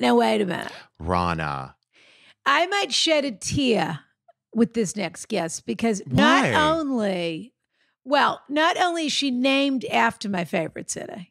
Now, wait a minute. Rana. I might shed a tear with this next guest because Why? not only, well, not only is she named after my favorite city.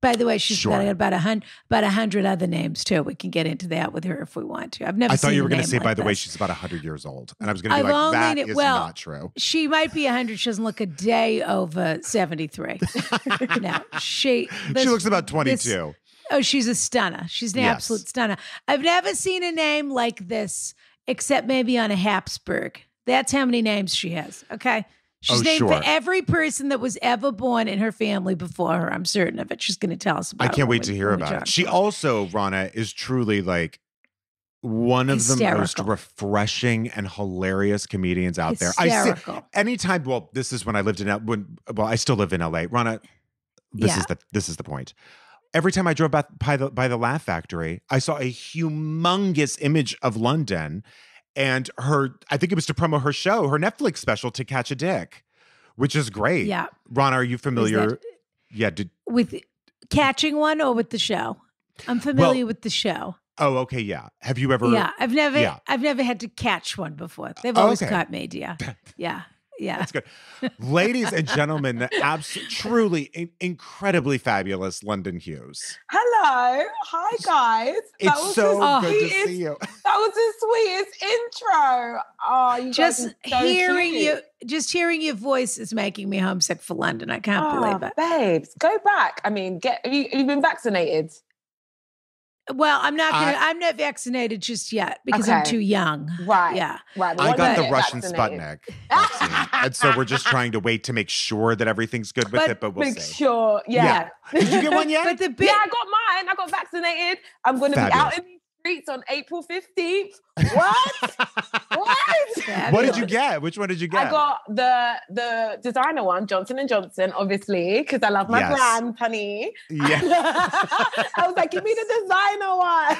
By the way, she's sure. got about a hundred, about a hundred other names too. We can get into that with her if we want to. I've never. I thought you were going to say. Like by the way, she's about hundred years old, and I was going to be I've like, that it, is well, not true. She might be hundred. She doesn't look a day over seventy three. no, she. This, she looks about twenty two. Oh, she's a stunner. She's an yes. absolute stunner. I've never seen a name like this, except maybe on a Habsburg. That's how many names she has. Okay. She's oh, named sure. for every person that was ever born in her family before her. I'm certain of it. She's going to tell us about I can't wait we, to hear about it. she also, Rana, is truly like one of Hysterical. the most refreshing and hilarious comedians out Hysterical. there. I see anytime. Well, this is when I lived in when. Well, I still live in L.A. Rana, this yeah. is the this is the point every time I drove by, the by the Laugh Factory, I saw a humongous image of London and her I think it was to promo her show, her Netflix special to catch a dick, which is great. Yeah. Ron, are you familiar? That, yeah, did, with catching one or with the show? I'm familiar well, with the show. Oh, okay, yeah. Have you ever Yeah, I've never yeah. I've never had to catch one before. They've oh, always okay. caught me, yeah. yeah. Yeah. That's good. Ladies and gentlemen, the absolutely, truly in- incredibly fabulous London Hughes. Hello. Hi, guys. That it's so good to see you. That was the sweetest intro. Oh, you just so hearing cute. you. Just hearing your voice is making me homesick for London. I can't oh, believe it. Babes, go back. I mean, get have you, have you been vaccinated? Well, I'm not gonna. I, am not vaccinated just yet because okay. I'm too young. Right. Yeah. Right. I got the Russian Sputnik, and so we're just trying to wait to make sure that everything's good with but it. But we'll make see. sure. Yeah. yeah. Did you get one yet? but the bit- yeah, I got mine. I got vaccinated. I'm going to be out in streets on April 15th. What? what? What did you get? Which one did you get? I got the the designer one, Johnson and Johnson, obviously, because I love my yes. brand, honey. Yeah. I was like, give me the designer one.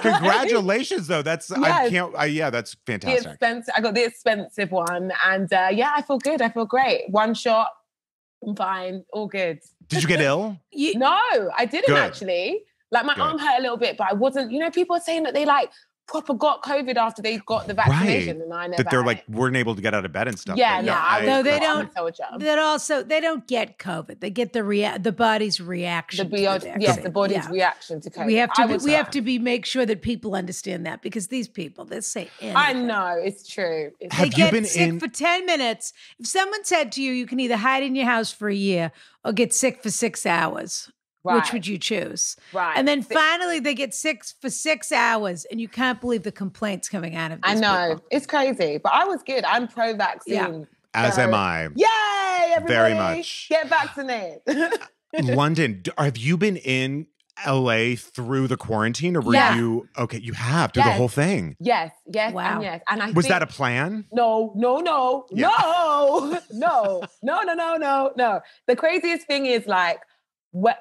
Congratulations, though. That's yes. I can't. I, yeah, that's fantastic. The expensive, I got the expensive one, and uh, yeah, I feel good. I feel great. One shot. I'm fine. All good. Did you get ill? You, no, I didn't Good. actually. Like my arm hurt a little bit, but I wasn't. You know, people are saying that they like proper got COVID after they got the vaccination, right. and I never that they're like weren't able to get out of bed and stuff. Yeah, no, yeah, no, they don't. That also they don't get COVID. They get the rea- the body's reaction. The, bio- yes, the body's yeah. reaction to COVID. We have to be, we have to be make sure that people understand that because these people they say anything. I know it's true. It's have they get been sick in- for ten minutes. If someone said to you, you can either hide in your house for a year or get sick for six hours. Right. Which would you choose? Right. And then finally, they get six for six hours, and you can't believe the complaints coming out of. I know people. it's crazy, but I was good. I'm pro-vaccine. Yeah. As so. am I. Yay! Everybody, Very much. Get vaccinated. London, have you been in LA through the quarantine, or were yeah. you okay? You have through yes. the whole thing. Yes, yes, wow. and yes. And I was think, that a plan? No, no, no, yeah. no, no, no, no, no, no, no. The craziest thing is like what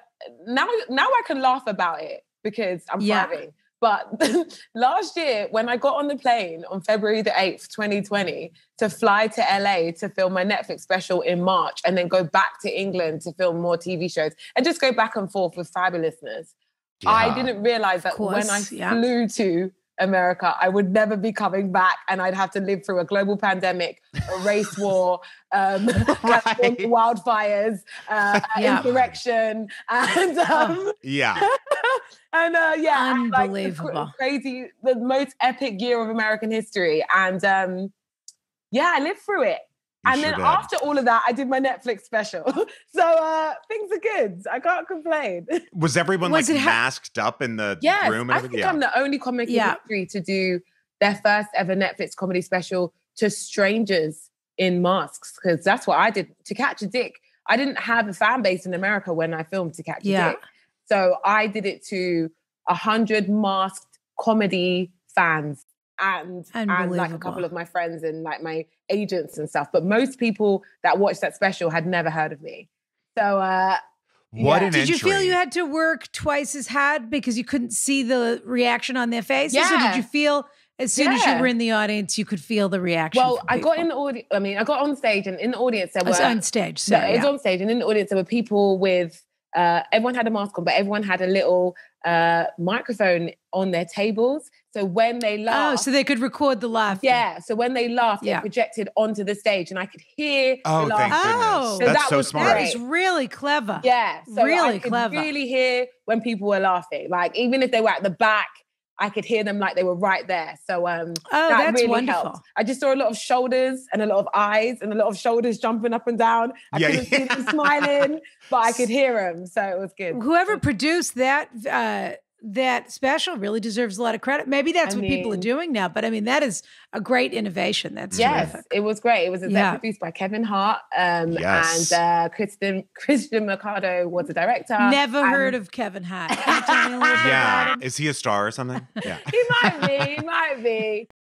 now now I can laugh about it because I'm yeah. Thriving. But last year, when I got on the plane on February the 8th, 2020, to fly to LA to film my Netflix special in March and then go back to England to film more TV shows and just go back and forth with fabulousness, yeah. I didn't realize that course, when I yeah. flew to America, I would never be coming back, and I'd have to live through a global pandemic, a race war, um, right. wildfires, uh, yeah. insurrection, and um, yeah, and uh, yeah, unbelievable, and, like, crazy, the most epic year of American history, and um, yeah, I lived through it and then after all of that, I did my Netflix special. so uh, things are good. I can't complain. Was everyone was like masked up in the yes, room? I think yeah. I'm the only comic yeah. in history to do their first ever Netflix comedy special to strangers in masks because that's what I did to catch a dick. I didn't have a fan base in America when I filmed to catch yeah. a dick. So I did it to a hundred masked comedy fans and and like a couple of my friends and like my agents and stuff. But most people that watched that special had never heard of me. So uh what yeah. an Did entry. you feel you had to work twice as hard because you couldn't see the reaction on their faces? Yeah. Or did you feel as soon yeah. as you were in the audience, you could feel the reaction. Well, I got in the audience. I mean, I got on stage, and in the audience there were on stage. So, yeah, it's on stage, and in the audience there were people with uh, everyone had a mask on, but everyone had a little uh, microphone on their tables. So when they laughed, oh, so they could record the laugh. Yeah. So when they laughed, yeah. it projected onto the stage, and I could hear. Oh, the oh, so that's that so was smart. That is really clever. Yeah, so really I could clever. Really hear when people were laughing, like even if they were at the back I could hear them like they were right there. So um, oh, that that's really wonderful. helped. I just saw a lot of shoulders and a lot of eyes and a lot of shoulders jumping up and down. I yeah, couldn't yeah. see them smiling, but I could hear them. So it was good. Whoever produced that uh, that special really deserves a lot of credit. Maybe that's I what mean, people are doing now, but I mean that is a great innovation. That's yes, terrific. it was great. It was yeah. produced by Kevin Hart, um, yes. and uh, Kristen Christian Mercado was the director. Never and... heard of Kevin Hart. yeah, is he a star or something? Yeah, he might be. He might be.